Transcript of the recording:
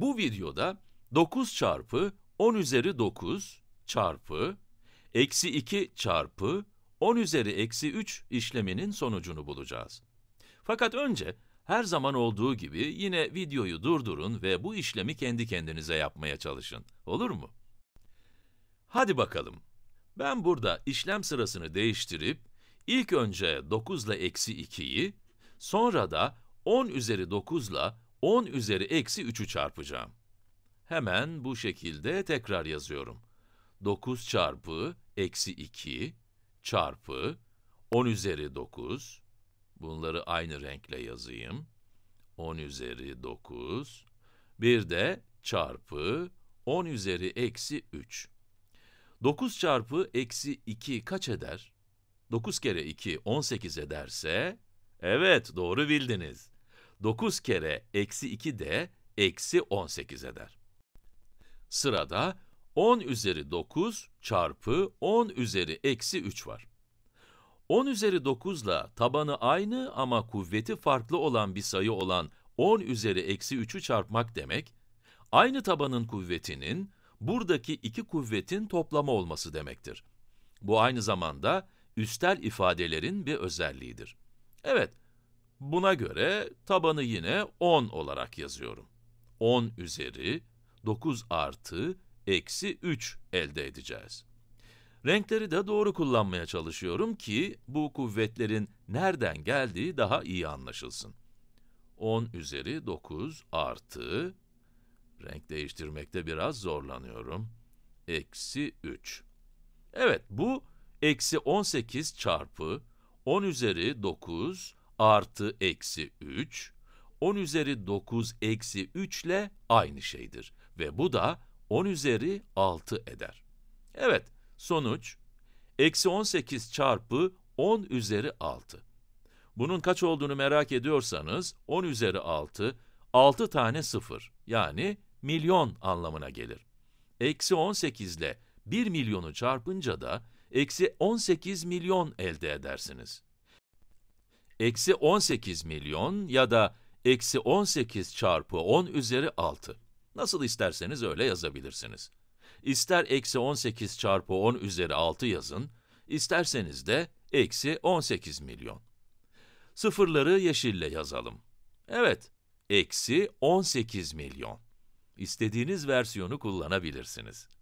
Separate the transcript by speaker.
Speaker 1: Bu videoda 9 çarpı 10 üzeri 9 çarpı eksi 2 çarpı 10 üzeri eksi 3 işleminin sonucunu bulacağız. Fakat önce her zaman olduğu gibi yine videoyu durdurun ve bu işlemi kendi kendinize yapmaya çalışın. Olur mu? Hadi bakalım. Ben burada işlem sırasını değiştirip ilk önce 9 ile eksi 2'yi, sonra da 10 üzeri 9 ile 10 üzeri eksi 3'ü çarpacağım. Hemen bu şekilde tekrar yazıyorum. 9 çarpı eksi 2 çarpı 10 üzeri 9. Bunları aynı renkle yazayım. 10 üzeri 9. Bir de çarpı 10 üzeri eksi 3. 9 çarpı eksi 2 kaç eder? 9 kere 2, 18 ederse, evet doğru bildiniz. 9 kere eksi 2 de eksi 18 eder. Sırada 10 üzeri 9 çarpı 10 üzeri eksi 3 var. 10 üzeri 9 ile tabanı aynı ama kuvveti farklı olan bir sayı olan 10 üzeri eksi 3'ü çarpmak demek, aynı tabanın kuvvetinin buradaki iki kuvvetin toplamı olması demektir. Bu aynı zamanda üstel ifadelerin bir özelliğidir. Evet, Buna göre tabanı yine 10 olarak yazıyorum. 10 üzeri 9 artı eksi 3 elde edeceğiz. Renkleri de doğru kullanmaya çalışıyorum ki bu kuvvetlerin nereden geldiği daha iyi anlaşılsın. 10 üzeri 9 artı, renk değiştirmekte biraz zorlanıyorum, eksi 3. Evet, bu eksi 18 çarpı 10 üzeri 9 artı eksi 3, 10 üzeri 9 eksi 3 ile aynı şeydir. Ve bu da 10 üzeri 6 eder. Evet, sonuç eksi 18 çarpı 10 üzeri 6. Bunun kaç olduğunu merak ediyorsanız 10 üzeri 6, 6 tane 0, yani milyon anlamına gelir. Eksi 18 ile 1 milyonu çarpınca da eksi 18 milyon elde edersiniz eksi 18 milyon ya da eksi 18 çarpı 10 üzeri 6. Nasıl isterseniz öyle yazabilirsiniz. İster eksi 18 çarpı 10 üzeri 6 yazın, isterseniz de eksi 18 milyon. Sıfırları yeşille yazalım. Evet, eksi 18 milyon. İstediğiniz versiyonu kullanabilirsiniz.